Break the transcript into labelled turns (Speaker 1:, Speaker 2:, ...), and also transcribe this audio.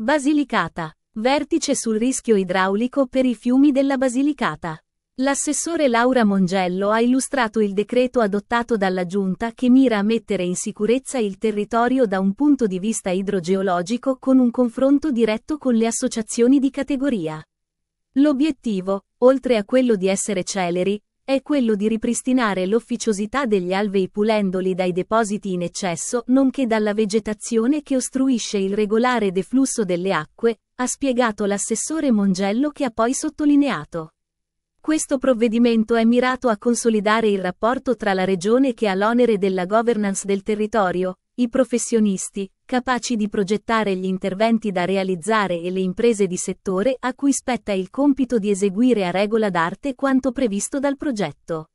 Speaker 1: Basilicata. Vertice sul rischio idraulico per i fiumi della Basilicata. L'assessore Laura Mongello ha illustrato il decreto adottato dalla Giunta che mira a mettere in sicurezza il territorio da un punto di vista idrogeologico con un confronto diretto con le associazioni di categoria. L'obiettivo, oltre a quello di essere celeri, è quello di ripristinare l'officiosità degli alvei pulendoli dai depositi in eccesso nonché dalla vegetazione che ostruisce il regolare deflusso delle acque, ha spiegato l'assessore Mongello che ha poi sottolineato. Questo provvedimento è mirato a consolidare il rapporto tra la Regione che ha l'onere della governance del territorio, i professionisti, capaci di progettare gli interventi da realizzare e le imprese di settore a cui spetta il compito di eseguire a regola d'arte quanto previsto dal progetto.